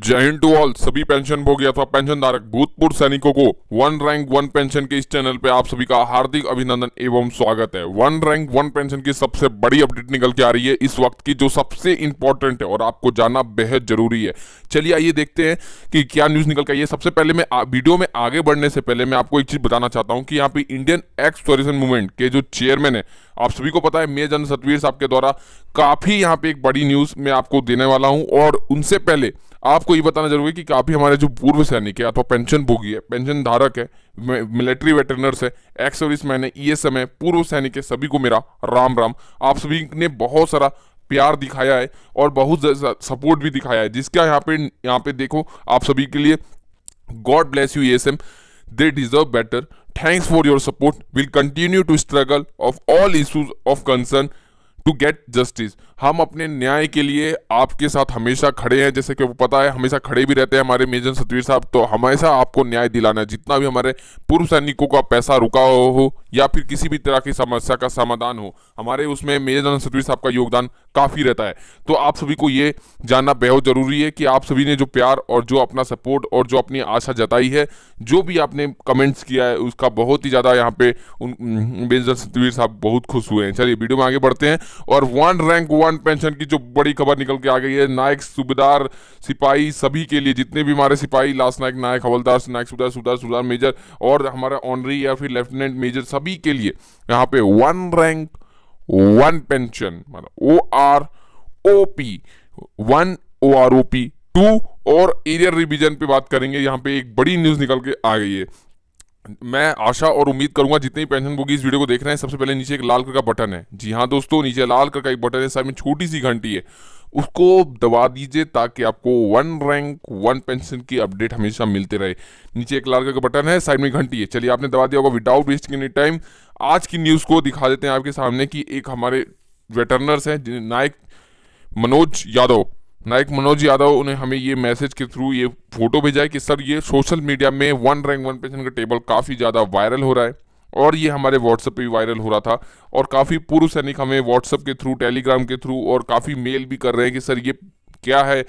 जय to all सभी pension भोगी अथवा पेंशन धारक भूतपूर्व सैनिकों को वन रैंक वन पेंशन के इस चैनल पे आप सभी का हार्दिक अभिनंदन एवं स्वागत है वन रैंक वन पेंशन की सबसे बड़ी अपडेट निकल के आ रही है इस वक्त की जो सबसे इंपॉर्टेंट है और आपको जानना बेहद जरूरी है चलिए आइए देखते हैं कि क्या न्यूज निकल के आई है सबसे पहले मैं वीडियो में आगे बढ़ने से पहले मैं आपको एक चीज बताना चाहता हूँ कि यहाँ पे इंडियन एक्स टूरिज्म मूवमेंट के जो चेयरमैन है आप सभी को पता है मे जन सतवीर साहब के द्वारा काफी यहाँ पे एक बड़ी न्यूज मैं आपको देने वाला हूँ और उनसे पहले आपको ये बताना जरूरी है कि काफ़ी हमारे जो पूर्व सैनिक है अथवा पेंशन भोगी है पेंशन धारक है मिलिट्री वेटरनर्स है एक्स सर्विस मैन है ई e एस है पूर्व सैनिक है सभी को मेरा राम राम आप सभी ने बहुत सारा प्यार दिखाया है और बहुत सपोर्ट भी दिखाया है जिसका यहाँ पे यहाँ पे देखो आप सभी के लिए God bless you S M they deserve better. Thanks for your support. We'll continue to struggle of all issues of concern to get justice हम अपने न्याय के लिए आपके साथ हमेशा खड़े हैं जैसे कि वो पता है हमेशा खड़े भी रहते हैं हमारे मेजर सतवीर साहब तो हमेशा आपको न्याय दिलाना है जितना भी हमारे पूर्व सैनिकों का पैसा रुका हो, हो या फिर किसी भी तरह की समस्या का समाधान हो हमारे उसमें मेजर सतवीर साहब का योगदान काफ़ी रहता है तो आप सभी को ये जानना बेहद ज़रूरी है कि आप सभी ने जो प्यार और जो अपना सपोर्ट और जो अपनी आशा जताई है जो भी आपने कमेंट्स किया है उसका बहुत ही ज़्यादा यहाँ पे उन सतवीर साहब बहुत खुश हुए हैं चलिए वीडियो में आगे बढ़ते हैं और वन रैंक वन पेंशन की जो बड़ी खबर निकल के आ गई है नायक सुबेदार सिपाही सभी के लिए जितने भी हमारे सिपाही लास्ट नायक नायक हवलदार नायक सुबेदार सुबेदार सुबेदार मेजर और हमारा ऑनरी या फिर लेफ्टिनेंट मेजर सभी के लिए यहाँ पे वन रैंक वन पेंशन मतलब O R O P one O R O P two और एरियर रिवीजन पे बात करेंगे यहाँ पे एक बड़ी न्यूज़ निकल के आ गई है मैं आशा और उम्मीद करूंगा जितने पेंशन भोगी इस वीडियो को देख रहे हैं सबसे पहले नीचे एक लाल कलर का बटन है जी हाँ दोस्तों नीचे लाल कलर का एक बटन है साइड में छोटी सी घंटी है उसको दबा दीजिए ताकि आपको वन रैंक वन पेंशन की अपडेट हमेशा मिलते रहे नीचे एक लाल कलर का बटन है साइड में घंटी है चलिए आपने दबा दिया होगा विदाउट वेस्टिंग एनी टाइम आज की न्यूज़ को दिखा देते हैं आपके सामने कि एक हमारे वेटरनर्स हैं जिन्हें नायक मनोज यादव नायक मनोज यादव उन्हें हमें ये मैसेज के थ्रू ये फोटो भेजा है कि सर ये सोशल मीडिया में वन रैंक वन पेंशन का टेबल काफ़ी ज़्यादा वायरल हो रहा है और ये हमारे व्हाट्सएप पे भी वायरल हो रहा था और काफ़ी पूर्व सैनिक हमें व्हाट्सएप के थ्रू टेलीग्राम के थ्रू और काफ़ी मेल भी कर रहे हैं कि सर ये क्या है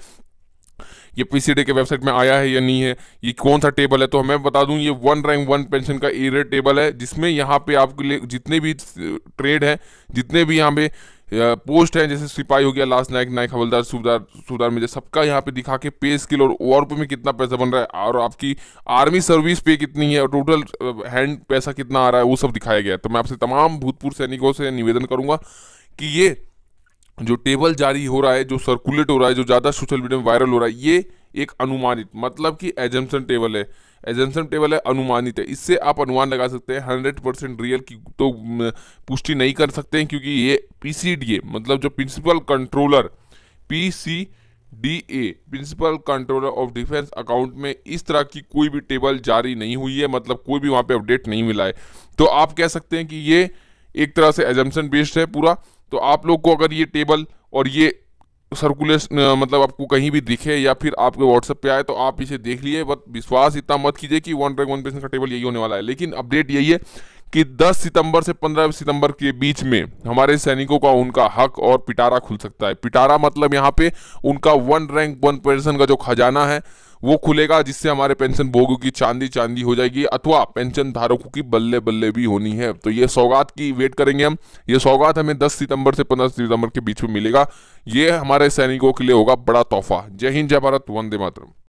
ये पीसीडी के वेबसाइट में आया है या नहीं है ये कौन सा टेबल है तो मैं बता दूं ये वन रैंक वन पेंशन का एरियर टेबल है जिसमें यहाँ पे आपके लिए जितने भी ट्रेड uh, हैं जितने भी यहाँ पे पोस्ट है जैसे सिपाही हो गया लास्ट नायक नायक हवलदार सूबेदार सूबेदार मेजर सबका यहाँ पे दिखा के पे स्किल और ओवर में कितना पैसा बन रहा है और आपकी आर्मी सर्विस पे कितनी है और टोटल हैंड पैसा कितना आ रहा है वो सब दिखाया गया है तो मैं आपसे तमाम भूतपूर्व सैनिकों से निवेदन करूंगा कि ये जो टेबल जारी हो रहा है जो सर्कुलेट हो रहा है जो ज़्यादा सोशल मीडिया में वायरल हो रहा है ये एक अनुमानित मतलब कि एजम्पन टेबल है एजम्पन टेबल है अनुमानित है इससे आप अनुमान लगा सकते हैं हंड्रेड परसेंट रियल की तो पुष्टि नहीं कर सकते हैं क्योंकि ये पी मतलब जो principal controller P D A principal controller of defence account में इस तरह की कोई भी टेबल जारी नहीं हुई है मतलब कोई भी वहाँ पे अपडेट नहीं मिला है तो आप कह सकते हैं कि ये एक तरह से एजम्सन बेस्ड है पूरा तो आप लोग को अगर ये टेबल और ये सर्कुलेस मतलब आपको कहीं भी दिखे या फिर आपके व्हाट्सएप पे आए तो आप इसे देख लिए बट विश्वास इतना मत कीजिए कि वन ट्रैक वन परसेंट का टेबल यही होने वाला है लेकिन अपडेट यही है कि 10 सितंबर से 15 सितंबर के बीच में हमारे सैनिकों का उनका हक और पिटारा खुल सकता है पिटारा मतलब यहाँ पे उनका वन रैंक वन पेंशन का जो खजाना है वो खुलेगा जिससे हमारे पेंशन भोगों की चांदी चांदी हो जाएगी अथवा पेंशन धारकों की बल्ले बल्ले भी होनी है तो ये सौगात की वेट करेंगे हम ये सौगात हमें 10 सितंबर से 15 सितंबर के बीच में मिलेगा ये हमारे सैनिकों के लिए होगा बड़ा तोहफा जय हिंद जय भारत वंदे मातरम